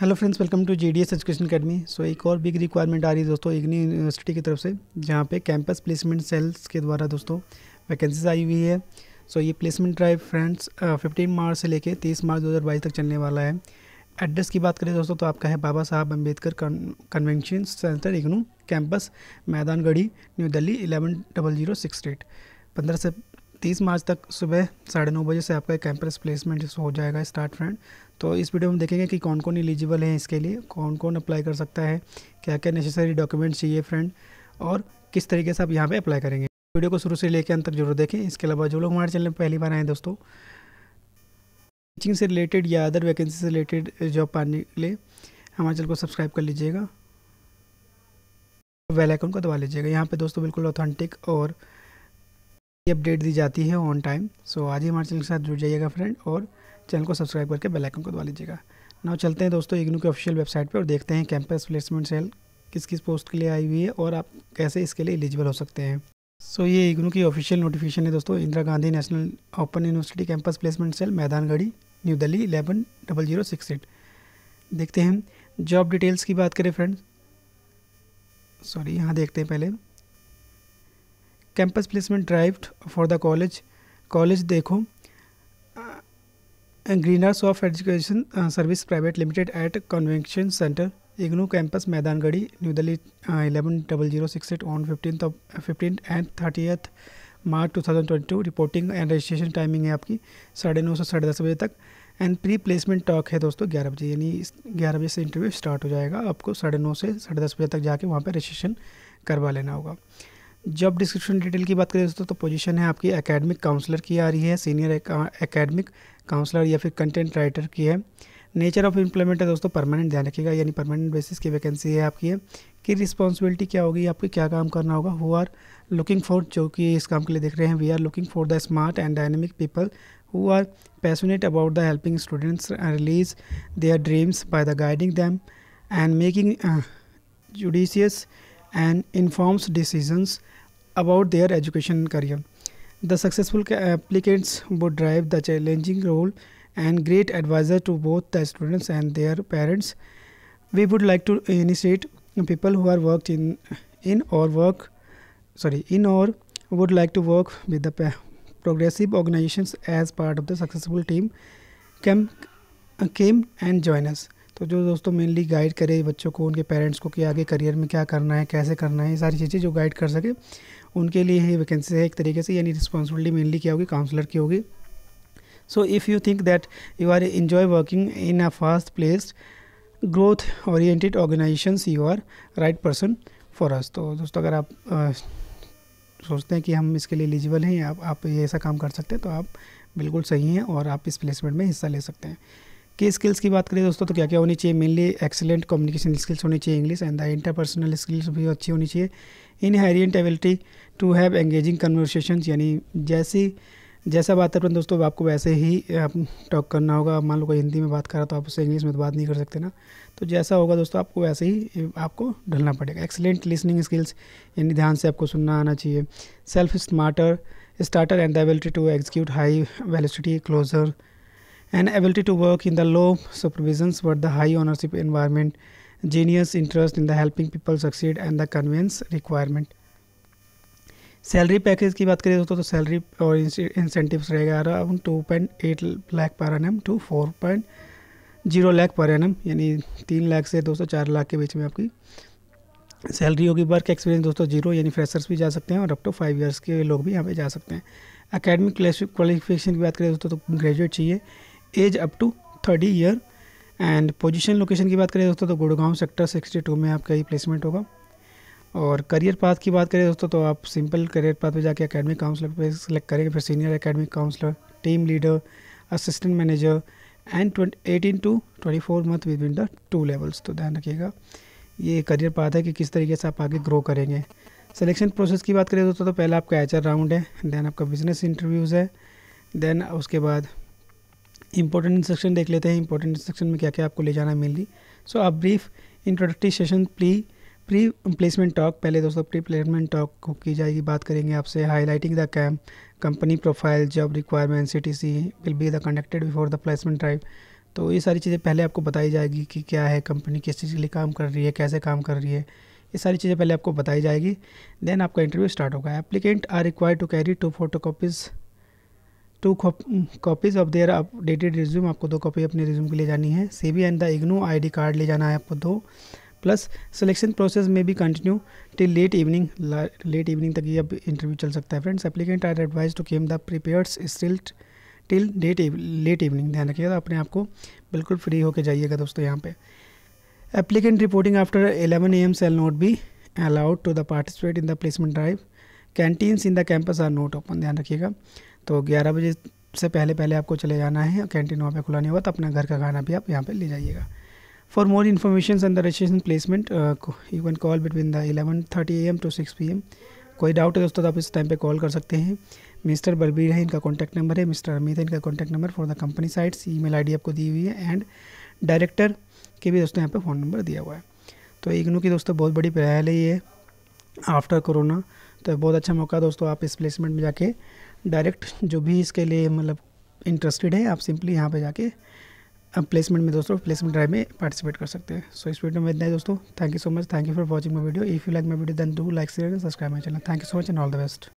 Hello friends welcome to G D S education academy so एक और big requirement आ रही है दोस्तों इग्नी यूनिवर्सिटी की तरफ से जहाँ पे कैंपस प्लेसमेंट सेल्स के द्वारा दोस्तों वैकेंसीज आई हुई है सो so, ये प्लेसमेंट ड्राइव फ्रेंड्स 15 मार्च से लेके 30 मार्च 2022 तक चलने वाला है एड्रेस की बात करें दोस्तों तो आपका है Baba Saheb Ambedkar convention centre IGNOU campus Maidan Garhi New Delhi eleven double zero six eight पंद्रह से तीस मार्च तक सुबह साढ़े नौ बजे से आपका कैंपस प्लेसमेंट हो जाएगा स्टार्ट फ्रेंड तो इस वीडियो में देखेंगे कि कौन कौन एलिजिबल है इसके लिए कौन कौन अप्लाई कर सकता है क्या क्या नेसेसरी डॉक्यूमेंट्स चाहिए फ्रेंड और किस तरीके से आप यहाँ पे अप्लाई करेंगे वीडियो को शुरू से लेकर अंत तक जरूर देखें इसके अलावा जो लोग हमारे चैनल पर पहली बार आए दोस्तों टीचिंग से रिलेटेड या अदर वैकेंसी से रिलेटेड जॉब पाने के लिए हमारे चैनल को सब्सक्राइब कर लीजिएगा वेलाइकन को दबा लीजिएगा यहाँ पे दोस्तों बिल्कुल ऑथेंटिक और अपडेट दी जाती है ऑन टाइम सो आज ही हमारे चैनल के साथ जुड़ जाइएगा फ्रेंड और चैनल को सब्सक्राइब करके बेल आइकन को दबा लीजिएगा नाउ चलते हैं दोस्तों इग्नू के ऑफिशियल वेबसाइट पर और देखते हैं कैंपस प्लेसमेंट सेल किस किस पोस्ट के लिए आई हुई है और आप कैसे इसके लिए एलिजिबल हो सकते हैं सो so, ये इग्नू की ऑफिशियल नोटिफिकेशन है दोस्तों Indira Gandhi National Open University campus placement cell Maidangarhi New Delhi eleven double zero six eight देखते हैं जॉब डिटेल्स की बात करें फ्रेंड सॉरी यहाँ देखते हैं पहले campus placement drive for the college college देखो Greeners of education service private limited at convention centre IGNOU campus Maidangarhi New Delhi eleven double zero six eight on fifteen fifteen and thirtieth March two thousand twenty two reporting and registration timing है आपकी साढ़े नौ से साढ़े दस बजे तक and pre placement talk है दोस्तों ग्यारह बजे यानी ग्यारह बजे से इंटरव्यू स्टार्ट हो जाएगा आपको साढ़े नौ से साढ़े दस बजे तक जाके वहाँ पर रजिस्ट्रेशन करवा लेना होगा जॉब डिस्क्रिप्शन डिटेल की बात करें दोस्तों तो पोजीशन है आपकी एकेडमिक काउंसलर की आ रही है सीनियर एकेडमिक काउंसलर या फिर कंटेंट राइटर की है नेचर ऑफ इम्प्लॉयमेंट है दोस्तों परमानेंट ध्यान रखिएगा यानी परमानेंट बेसिस की वैकेंसी है आपकी है कि रिस्पॉन्सिबिलिटी क्या होगी आपको क्या काम करना होगा हु आर लुकिंग फॉर जो कि इस काम के लिए देख रहे हैं we are looking for the smart and dynamic people who are passionate about the helping students release their dreams by the guiding them and making judicious uh, and informs decisions about their education career. The successful applicants would drive the challenging role and great advisor to both the students and their parents. We would like to initiate people who are worked in in or work sorry in or would like to work with the progressive organizations as part of the successful team come came and join us तो जो दोस्तों mainly guide करे बच्चों को उनके parents को कि आगे करियर में क्या करना है कैसे करना है ये सारी चीज़ें जो गाइड कर सके उनके लिए ही वैकेंसी है एक तरीके से यानी रिस्पॉन्सिबिलिटी मेनली क्या होगी काउंसलर की होगी so if you think that you are enjoy working in a fast placed growth oriented organisation you are right person for us तो दोस्तों अगर आप आ, सोचते हैं कि हम इसके लिए एलिजिबल हैं आप आप ये ऐसा काम कर सकते हैं तो आप बिल्कुल सही हैं और आप इस प्लेसमेंट में हिस्सा ले सकते हैं की स्किल्स की बात करें दोस्तों तो क्या क्या होनी चाहिए मेनली एक्सेलेंट कम्युनिकेशन स्किल्स होनी चाहिए English and the interpersonal skills भी अच्छी होनी चाहिए inherent ability to have engaging conversation यानी जैसी जैसा बात हैं दोस्तों आपको वैसे ही आप टॉक करना होगा मान लो कोई हिंदी में बात कर रहा तो आप उससे इंग्लिश में तो बात नहीं कर सकते ना तो जैसा होगा दोस्तों आपको वैसे ही आपको ढलना पड़ेगा एक्सेलेंट लिसनिंग स्किल्स यानी ध्यान से आपको सुनना आना चाहिए self smarter starter and the ability to execute high velocity closure an ability to work in the low supervision but the high ownership environment, genius interest in the helping people succeed and the convince requirement salary package की बात करें दोस्तों तो salary और incentives रहेगा around two point eight lakh per annum to four point zero lakh per N M यानी तीन लाख से दो सौ चार लाख के बीच में आपकी सैलरी होगी वर्क एक्सपीरियंस दोस्तों जीरो यानी फ्रेशर्स भी जा सकते हैं और अप टू फाइव ईयर्स के लोग भी यहाँ पे जा सकते हैं अकेडमिक क्वालिफिकेशन की बात करें दोस्तों तो ग्रेजुएट चाहिए age up to thirty year and position location की बात करें दोस्तों तो गुड़गांव सेक्टर सिक्सटी टू में आपका ये प्लेसमेंट होगा और करियर पाथ की बात करें दोस्तों तो आप सिंपल करियर पाथ पे जाके एकेडमिक काउंसलर पे सिलेक्ट करेंगे फिर senior academic counsellor team leader assistant manager and eighteen to twenty four month within the two levels तो ध्यान रखिएगा ये करियर पाथ है कि किस तरीके से आप आगे ग्रो करेंगे सिलेक्शन प्रोसेस की बात करें दोस्तों तो पहला आपका एच राउंड है देन आपका बिजनेस इंटरव्यूज़ है देन उसके बाद इंपॉर्टेंट इंस्ट्रक्शन देख लेते हैं इंपॉर्टेंट इंस्ट्रक्शन में क्या क्या आपको ले जाना है मेनली सो आप brief introductory session pre pre placement talk पहले दोस्तों प्री प्लेसमेंट टॉक की जाएगी बात करेंगे आपसे highlighting the camp company profile job requirement C T C will be the conducted before the placement drive तो ये सारी चीज़ें पहले आपको बताई जाएगी कि क्या है कंपनी किस चीज़ के लिए काम कर रही है कैसे काम कर रही है ये सारी चीज़ें पहले आपको बताई जाएगी देन आपका इंटरव्यू स्टार्ट होगा applicant are require to carry two photo copies two copies of their updated resume आपको दो कॉपी अपने रिज्यूम के लिए जानी है सी बी एंड द इग्नू डी कार्ड ले जाना है आपको दो प्लस सिलेक्शन प्रोसेस में भी continue till late evening late evening तक ये अब इंटरव्यू चल सकता है friends applicant are advise to came the prepares still till date late evening ध्यान रखिएगा अपने आप को बिल्कुल फ्री होकर जाइएगा दोस्तों यहाँ पे applicant reporting after eleven A M shall not be allowed to the participate in the placement drive canteens in the campus are not open ध्यान रखिएगा तो ग्यारह बजे से पहले पहले आपको चले जाना है कैंटीन वहाँ पर खुला नहीं हुआ तो अपना घर का खाना भी आप यहाँ पर ले जाइएगा for more information and the registration placement you can call between the eleven thirty A M to six P M कोई डाउट है दोस्तों तो आप इस टाइम पर कॉल कर सकते हैं मिस्टर बलबीर है इनका कॉन्टैक्ट नंबर है मिस्टर अमित है इनका contact number for the company sites email I D आपको दी हुई है एंड डायरेक्टर के भी दोस्तों यहाँ पर फ़ोन नंबर दिया हुआ है तो इग्नू की दोस्तों बहुत बड़ी पहल है ये आफ्टर कोरोना तो बहुत अच्छा मौका दोस्तों आप इस प्लेसमेंट में जाके डायरेक्ट जो भी इसके लिए मतलब इंटरेस्टेड है आप सिंपली यहाँ पे जाके आप प्लेसमेंट में दोस्तों प्लेसमेंट ड्राइव में पार्टिसिपेट कर सकते हैं सो so, इस वीडियो में इतना दोस्तों thank you so much thank you for watching my video if you like my video then do like share and subscribe my channel thank you so much and all the best